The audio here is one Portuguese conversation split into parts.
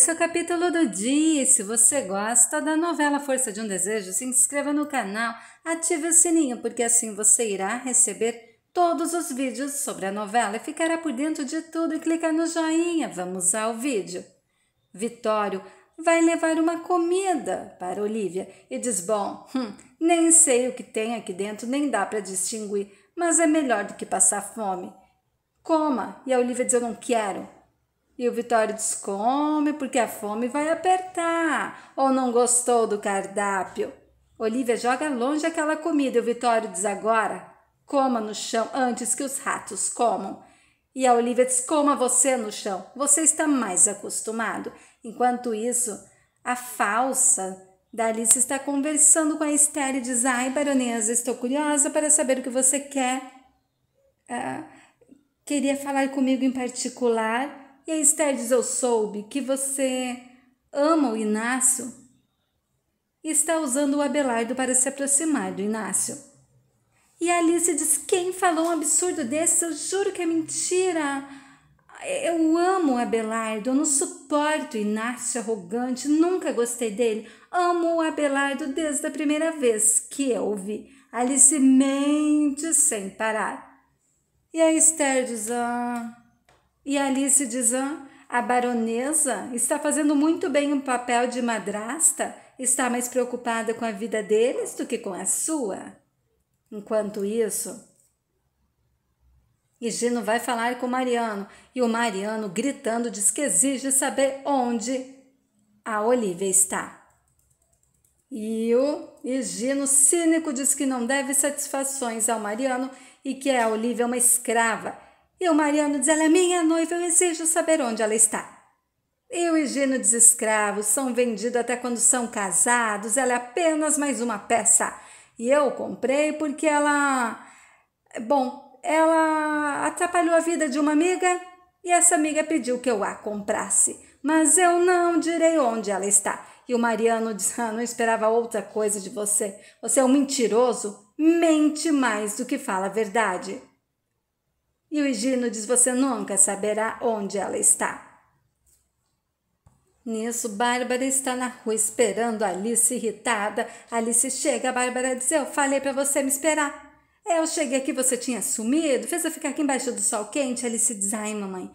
Esse é o capítulo do dia. E se você gosta da novela Força de um Desejo, se inscreva no canal, ative o sininho, porque assim você irá receber todos os vídeos sobre a novela e ficará por dentro de tudo. E clica no joinha. Vamos ao vídeo. Vitório vai levar uma comida para Olivia e diz: Bom, hum, nem sei o que tem aqui dentro, nem dá para distinguir, mas é melhor do que passar fome. Coma. E a Olivia diz: Eu não quero. E o Vitório descome porque a fome vai apertar ou oh, não gostou do cardápio. Olivia joga longe aquela comida e o Vitório diz agora: coma no chão antes que os ratos comam. E a Olivia diz: coma você no chão, você está mais acostumado. Enquanto isso, a falsa da Alice está conversando com a Estelle e diz: ai, baronesa, estou curiosa para saber o que você quer. Ah, queria falar comigo em particular. E a Esther diz: Eu soube que você ama o Inácio e está usando o Abelardo para se aproximar do Inácio. E a Alice diz: Quem falou um absurdo desse? Eu juro que é mentira. Eu amo o Abelardo, eu não suporto o Inácio arrogante, nunca gostei dele. Amo o Abelardo desde a primeira vez que eu o vi. Alice mente sem parar. E a Esther diz: Ah, e Alice diz a baronesa, está fazendo muito bem um papel de madrasta, está mais preocupada com a vida deles do que com a sua. Enquanto isso, e Gino vai falar com o Mariano, e o Mariano, gritando, diz que exige saber onde a Olivia está. E o e Gino, cínico, diz que não deve satisfações ao Mariano e que a Olivia é uma escrava e o Mariano diz: Ela é minha noiva, eu exijo saber onde ela está. Eu e Gino diz: Escravos são vendidos até quando são casados, ela é apenas mais uma peça. E eu comprei porque ela. Bom, ela atrapalhou a vida de uma amiga e essa amiga pediu que eu a comprasse. Mas eu não direi onde ela está. E o Mariano diz: ah, não esperava outra coisa de você. Você é um mentiroso. Mente mais do que fala a verdade. E o Egino diz: Você nunca saberá onde ela está. Nisso, Bárbara está na rua esperando Alice irritada. Alice chega, Bárbara diz: Eu falei para você me esperar. É, eu cheguei aqui, você tinha sumido, fez eu ficar aqui embaixo do sol quente. Alice diz: Ai, mamãe,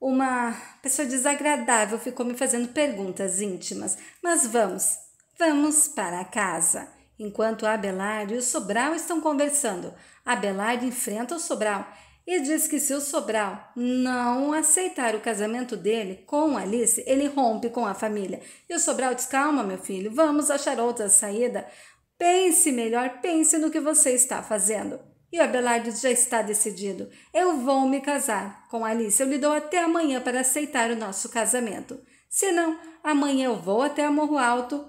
uma pessoa desagradável ficou me fazendo perguntas íntimas. Mas vamos, vamos para casa. Enquanto Abelardo e o Sobral estão conversando, Abelardo enfrenta o Sobral e diz que se o Sobral não aceitar o casamento dele com Alice, ele rompe com a família. E o Sobral diz: Calma, meu filho, vamos achar outra saída. Pense melhor, pense no que você está fazendo. E o Abelardo já está decidido. Eu vou me casar com Alice. Eu lhe dou até amanhã para aceitar o nosso casamento. Se não, amanhã eu vou até Morro Alto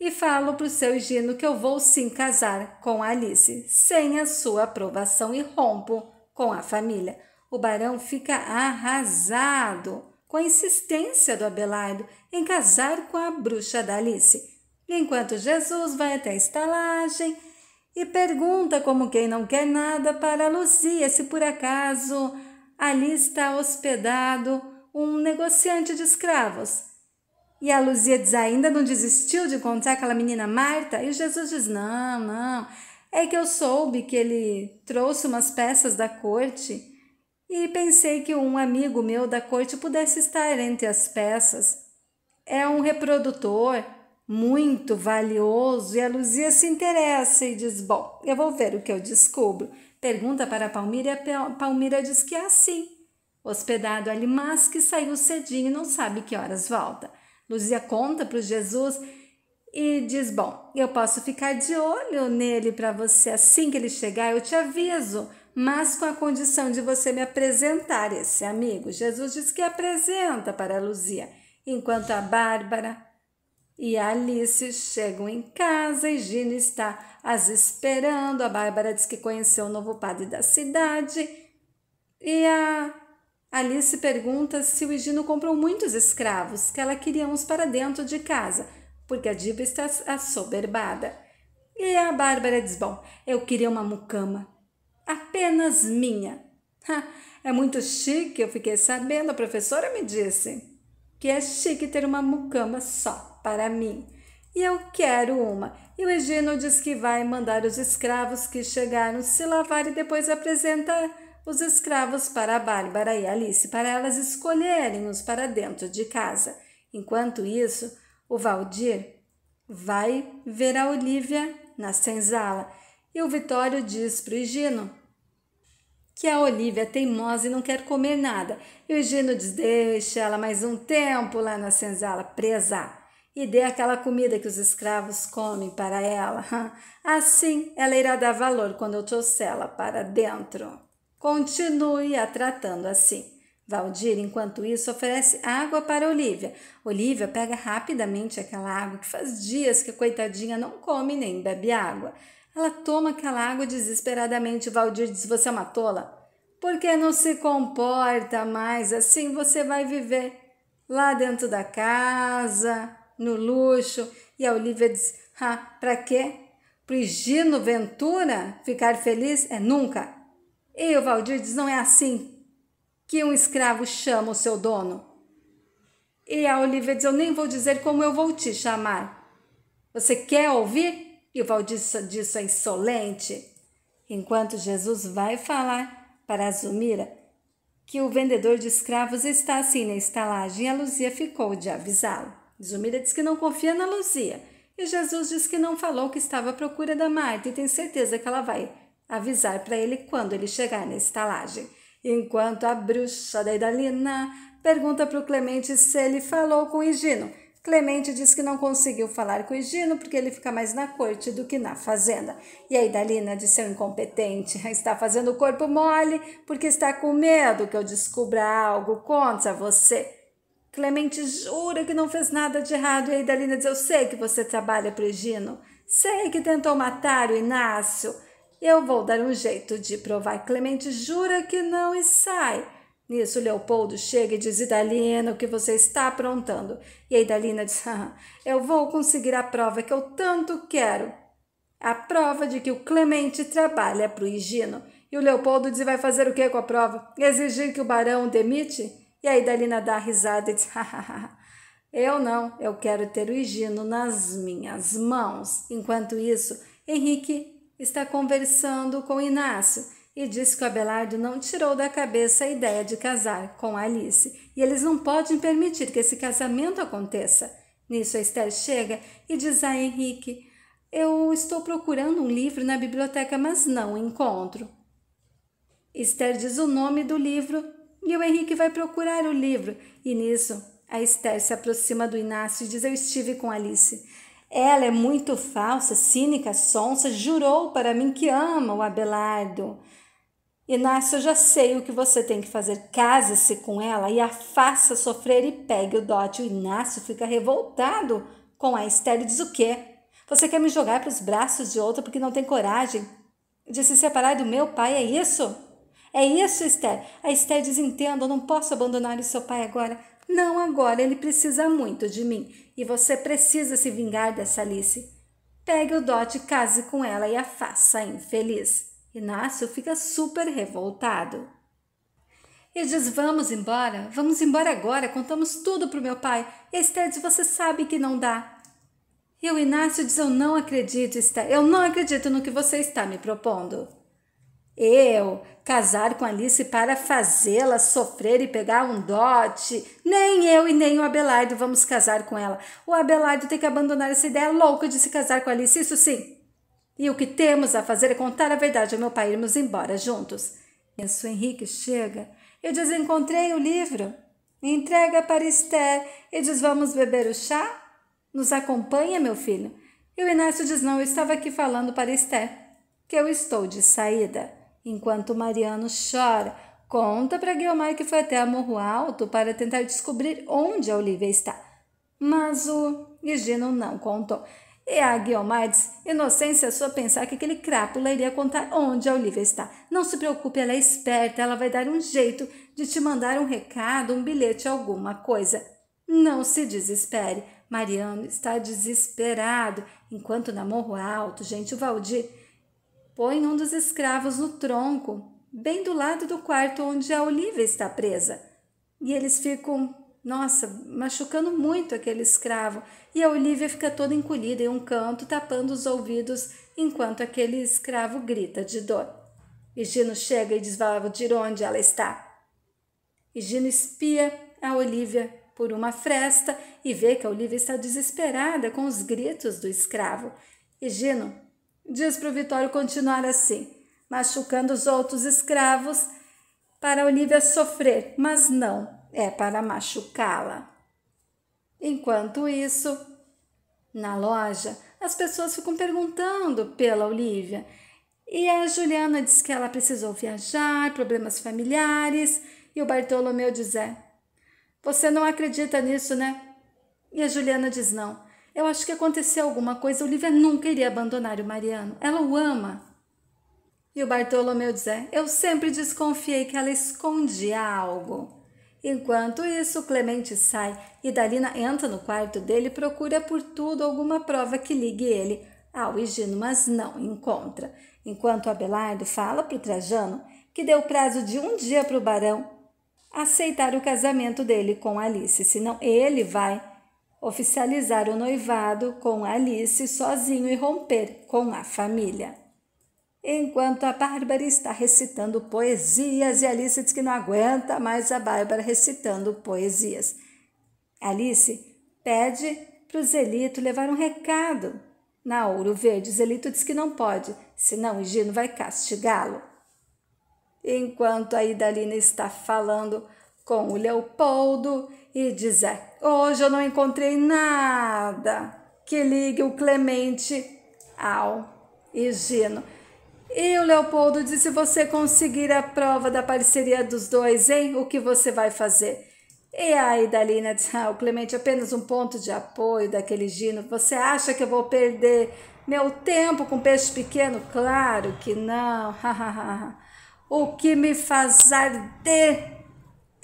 e falo para o seu Higino que eu vou sim casar com Alice, sem a sua aprovação e rompo com a família, o barão fica arrasado com a insistência do Abelardo em casar com a bruxa da Alice, enquanto Jesus vai até a estalagem e pergunta, como quem não quer nada, para Luzia se por acaso ali está hospedado um negociante de escravos. E a Luzia diz: ainda não desistiu de contar aquela menina Marta? E Jesus diz: não, não, é que eu soube que ele trouxe umas peças da corte e pensei que um amigo meu da corte pudesse estar entre as peças. É um reprodutor muito valioso e a Luzia se interessa e diz: Bom, eu vou ver o que eu descubro. Pergunta para a Palmira e a Palmira diz que é assim. Hospedado ali, mas que saiu cedinho e não sabe que horas volta. Luzia conta para o Jesus e diz: Bom, eu posso ficar de olho nele para você assim que ele chegar, eu te aviso, mas com a condição de você me apresentar esse amigo. Jesus diz que apresenta para Luzia, enquanto a Bárbara e a Alice chegam em casa e Gina está as esperando. A Bárbara diz que conheceu o novo padre da cidade e a Alice pergunta se o Higino comprou muitos escravos, que ela queria uns para dentro de casa porque a diva está assoberbada. E a Bárbara diz: Bom, eu queria uma mucama, apenas minha. Ha, é muito chique, eu fiquei sabendo, a professora me disse que é chique ter uma mucama só para mim. E eu quero uma. E o Egino diz que vai mandar os escravos que chegaram se lavar e depois apresenta os escravos para a Bárbara e Alice, para elas escolherem-os para dentro de casa. Enquanto isso, o Valdir vai ver a Olivia na senzala e o Vitório diz para o Higino que a Olivia é teimosa e não quer comer nada. E o Higino diz: deixa ela mais um tempo lá na senzala, presa, e dê aquela comida que os escravos comem para ela. Assim ela irá dar valor quando eu trouxer ela para dentro. Continue a tratando assim. Valdir, enquanto isso, oferece água para Olivia. Olivia pega rapidamente aquela água que faz dias que a coitadinha não come nem bebe água. Ela toma aquela água desesperadamente. Valdir diz: Você é uma tola? Porque não se comporta mais assim? Você vai viver lá dentro da casa, no luxo. E a Olivia diz: Ah, para quê? Pro Gino Ventura ficar feliz? É nunca. E o Valdir diz: Não é assim que um escravo chama o seu dono. E a Olivia diz: Eu nem vou dizer como eu vou te chamar. Você quer ouvir? E o Valdir diz é insolente. Enquanto Jesus vai falar para Zumira que o vendedor de escravos está assim na estalagem, a Luzia ficou de avisá-lo. Zumira diz que não confia na Luzia. E Jesus diz que não falou que estava à procura da Marta e tem certeza que ela vai avisar para ele quando ele chegar na estalagem enquanto a bruxa da Idalina pergunta para o Clemente se ele falou com Higino. Clemente diz que não conseguiu falar com Higino porque ele fica mais na corte do que na fazenda. E a Idalina de seu incompetente está fazendo o corpo mole porque está com medo que eu descubra algo contra você. Clemente jura que não fez nada de errado e a Idalina diz: Eu sei que você trabalha para o Higino. Sei que tentou matar o Inácio. Eu vou dar um jeito de provar. Clemente jura que não e sai. Nisso, Leopoldo chega e diz: Idalina, o que você está aprontando? E a Idalina diz: ah, Eu vou conseguir a prova que eu tanto quero. A prova de que o Clemente trabalha para o Higino. E o Leopoldo diz: Vai fazer o que com a prova? Exigir que o barão demite? E a Idalina dá risada e diz: Eu não, eu quero ter o Higino nas minhas mãos. Enquanto isso, Henrique está conversando com Inácio e diz que o Abelardo não tirou da cabeça a ideia de casar com Alice e eles não podem permitir que esse casamento aconteça. Nisso, a Esther chega e diz a Henrique: Eu estou procurando um livro na biblioteca, mas não encontro. Esther diz o nome do livro e o Henrique vai procurar o livro. E nisso, a Esther se aproxima do Inácio e diz: Eu estive com Alice. Ela é muito falsa, cínica, sonsa, jurou para mim que ama o Abelardo. Inácio, eu já sei o que você tem que fazer. Case-se com ela e a faça sofrer e pegue o dote. O Inácio fica revoltado com a Estéria e diz o quê? Você quer me jogar para os braços de outra porque não tem coragem de se separar do meu pai, é isso? É isso, Esther. A Esther diz, entendo, eu não posso abandonar o seu pai agora. Não agora, ele precisa muito de mim e você precisa se vingar dessa Alice. Pegue o dote, case com ela e a faça infeliz. Inácio fica super revoltado. E diz: Vamos embora, vamos embora agora, contamos tudo para o meu pai. diz: você sabe que não dá. E o Inácio diz: Eu não acredito, está eu não acredito no que você está me propondo. Eu, casar com Alice para fazê-la sofrer e pegar um dote. Nem eu e nem o Abelardo vamos casar com ela. O Abelardo tem que abandonar essa ideia louca de se casar com Alice, isso sim. E o que temos a fazer é contar a verdade ao meu pai e irmos embora juntos. Isso, Henrique chega. Eu desencontrei o livro. Entrega para Esther e diz: Vamos beber o chá? Nos acompanha, meu filho. E o Inácio diz: Não, eu estava aqui falando para Esther que eu estou de saída. Enquanto Mariano chora, conta para Guiomar que foi até a Morro Alto para tentar descobrir onde a Olivia está. Mas o Gino não contou. E a Guiomar diz, inocência sua pensar que aquele crápula iria contar onde a Olivia está. Não se preocupe, ela é esperta, ela vai dar um jeito de te mandar um recado, um bilhete, alguma coisa. Não se desespere. Mariano está desesperado, enquanto na Morro Alto, gente, o Valdir põe um dos escravos no tronco, bem do lado do quarto onde a Olivia está presa. E eles ficam, nossa, machucando muito aquele escravo. E a Olivia fica toda encolhida em um canto, tapando os ouvidos enquanto aquele escravo grita de dor. E Gino chega e desvalvuldir onde ela está. E Gino espia a Olivia por uma fresta e vê que a Olivia está desesperada com os gritos do escravo. E Gino Diz para o Vitório continuar assim, machucando os outros escravos para Olivia sofrer, mas não, é para machucá-la. Enquanto isso, na loja, as pessoas ficam perguntando pela Olivia. E a Juliana diz que ela precisou viajar, problemas familiares, e o Bartolomeu diz: É, você não acredita nisso, né? E a Juliana diz: Não, eu acho que aconteceu alguma coisa. Olivia nunca iria abandonar o Mariano. Ela o ama. E o Bartolomeu diz: é, Eu sempre desconfiei que ela escondia algo. Enquanto isso, Clemente sai e Dalina entra no quarto dele e procura por tudo alguma prova que ligue ele ao Higino, mas não encontra. Enquanto Abelardo fala para o Trajano que deu prazo de um dia para o barão aceitar o casamento dele com Alice, senão ele vai oficializar o noivado com Alice sozinho e romper com a família. Enquanto a Bárbara está recitando poesias e Alice diz que não aguenta mais a Bárbara recitando poesias. Alice pede para o Zelito levar um recado na Ouro Verde. Zelito diz que não pode, senão o Gino vai castigá-lo. Enquanto a Idalina está falando, com o Leopoldo e dizer: é, Hoje eu não encontrei nada que ligue o Clemente ao Higino. E o Leopoldo disse: Se você conseguir a prova da parceria dos dois, hein? O que você vai fazer? E aí, Dalina diz ah, o Clemente apenas um ponto de apoio daquele Gino. Você acha que eu vou perder meu tempo com peixe pequeno? Claro que não. o que me faz arder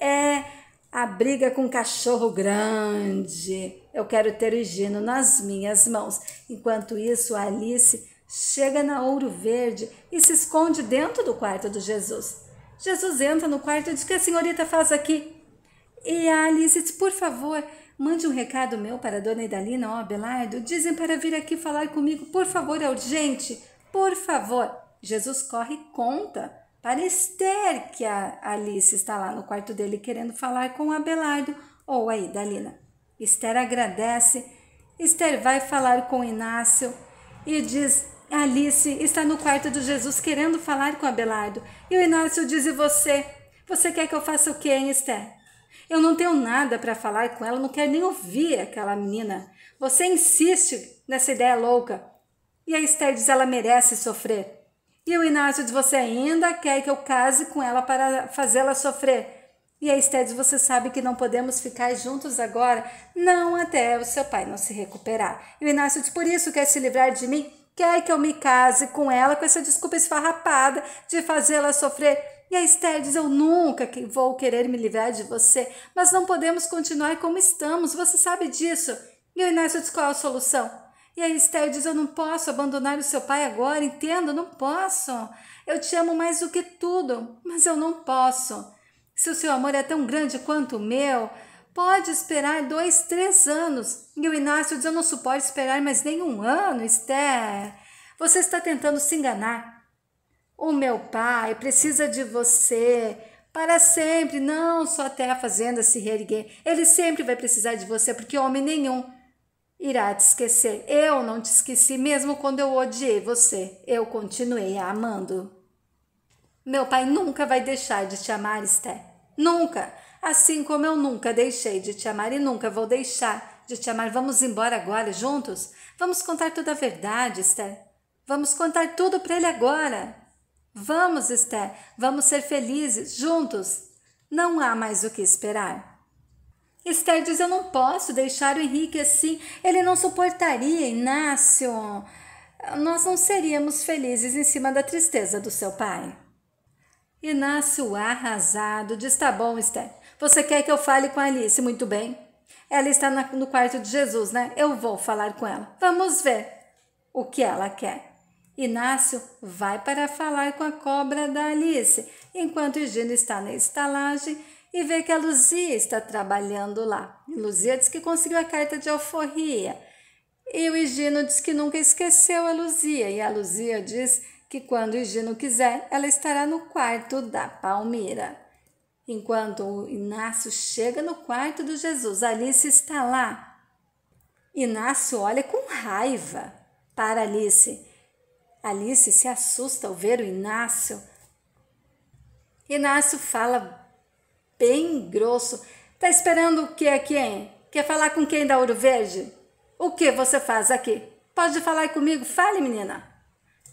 é a briga com um cachorro grande. Eu quero ter o Gino nas minhas mãos. Enquanto isso, Alice chega na Ouro Verde e se esconde dentro do quarto de Jesus. Jesus entra no quarto e diz: O que a senhorita faz aqui? E a Alice diz: Por favor, mande um recado meu para a dona Idalina ou Abelardo. Dizem para vir aqui falar comigo. Por favor, é urgente. Por favor. Jesus corre e conta para Esther que a Alice está lá no quarto dele querendo falar com Abelardo ou a Idalina. Esther agradece. Esther vai falar com Inácio e diz: Alice está no quarto do Jesus querendo falar com Abelardo. E o Inácio diz: E você? Você quer que eu faça o que, hein, Esther? Eu não tenho nada para falar com ela, não quero nem ouvir aquela menina. Você insiste nessa ideia louca. E a Esther diz: ela merece sofrer. E o Inácio diz: Você ainda quer que eu case com ela para fazê-la sofrer? E aí, diz, você sabe que não podemos ficar juntos agora? Não, até o seu pai não se recuperar. E o Inácio diz: Por isso quer se livrar de mim? Quer que eu me case com ela com essa desculpa esfarrapada de fazê-la sofrer? E a Esther diz: Eu nunca vou querer me livrar de você, mas não podemos continuar como estamos, você sabe disso. E o Inácio diz: Qual a solução? E a Esther diz: Eu não posso abandonar o seu pai agora, entendo, não posso. Eu te amo mais do que tudo, mas eu não posso. Se o seu amor é tão grande quanto o meu, pode esperar dois, três anos. E o Inácio diz: Eu não suporto esperar mais nem um ano, Esther. Você está tentando se enganar. O meu pai precisa de você para sempre, não só até a fazenda se reerguer. Ele sempre vai precisar de você, porque homem nenhum irá te esquecer. Eu não te esqueci, mesmo quando eu odiei você. Eu continuei a amando. Meu pai nunca vai deixar de te amar, Esté. Nunca! Assim como eu nunca deixei de te amar e nunca vou deixar de te amar. Vamos embora agora juntos? Vamos contar toda a verdade, Esté. Vamos contar tudo para ele agora. Vamos, Esté. Vamos ser felizes juntos. Não há mais o que esperar. Esther diz: Eu não posso deixar o Henrique assim, ele não suportaria, Inácio. Nós não seríamos felizes em cima da tristeza do seu pai. Inácio, arrasado, diz: Tá bom, Esther, você quer que eu fale com Alice? Muito bem. Ela está no quarto de Jesus, né? Eu vou falar com ela. Vamos ver o que ela quer. Inácio vai para falar com a cobra da Alice, enquanto Gina está na estalagem e ver que a Luzia está trabalhando lá. E Luzia diz que conseguiu a carta de alforria. E o Higino diz que nunca esqueceu a Luzia. E a Luzia diz que quando o Higino quiser, ela estará no quarto da Palmira. Enquanto o Inácio chega no quarto do Jesus, Alice está lá. Inácio olha com raiva para Alice. Alice se assusta ao ver o Inácio. Inácio fala bem grosso. Tá esperando o que aqui, Quer falar com quem da Ouro Verde? O que você faz aqui? Pode falar comigo? Fale, menina.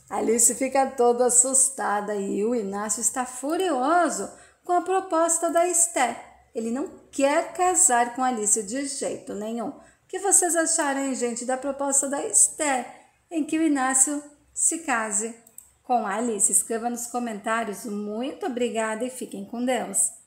Alice fica toda assustada e o Inácio está furioso com a proposta da Esté. Ele não quer casar com Alice de jeito nenhum. O que vocês acharam, gente, da proposta da Esté em que o Inácio se case com Alice? Escreva nos comentários. Muito obrigada e fiquem com Deus.